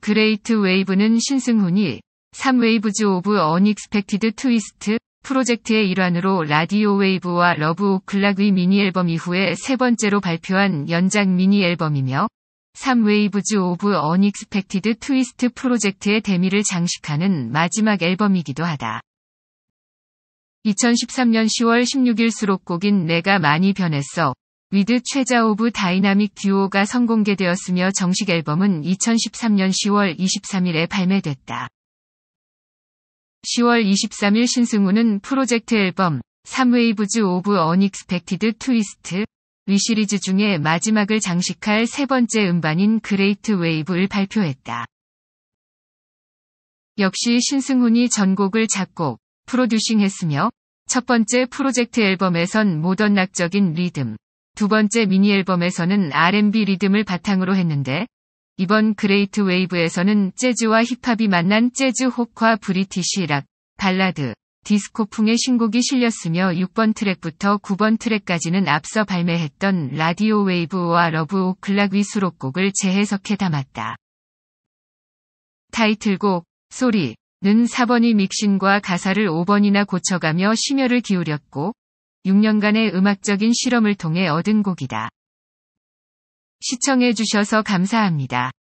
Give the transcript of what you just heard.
그레이트 웨이브는 신승훈이 3웨이브즈 오브 어닉스펙티드 트위스트 프로젝트의 일환으로 라디오 웨이브와 러브 오클락의 미니 앨범 이후에 세 번째로 발표한 연장 미니 앨범이며 3웨이브즈 오브 어닉스펙티드 트위스트 프로젝트의 데미를 장식하는 마지막 앨범이기도 하다. 2013년 10월 16일 수록곡인 내가 많이 변했어 위드 최자오브 다이나믹 듀오가 선공개되었으며 정식 앨범은 2013년 10월 23일에 발매됐다. 10월 23일 신승우는 프로젝트 앨범 3웨이브즈 오브 어닉스펙티드 트위스트 위 시리즈 중에 마지막을 장식할 세 번째 음반인 그레이트 웨이브를 발표했다. 역시 신승훈이 전곡을 작곡, 프로듀싱했으며 첫 번째 프로젝트 앨범에선 모던 낙적인 리듬, 두 번째 미니 앨범에서는 R&B 리듬을 바탕으로 했는데 이번 그레이트 웨이브에서는 재즈와 힙합이 만난 재즈 혹과 브리티시 락, 발라드, 디스코풍의 신곡이 실렸으며 6번 트랙부터 9번 트랙까지는 앞서 발매했던 라디오 웨이브와 러브 오클락 위 수록곡을 재해석해 담았다. 타이틀곡 소리는 4번이 믹싱과 가사를 5번이나 고쳐가며 심혈을 기울였고 6년간의 음악적인 실험을 통해 얻은 곡이다. 시청해주셔서 감사합니다.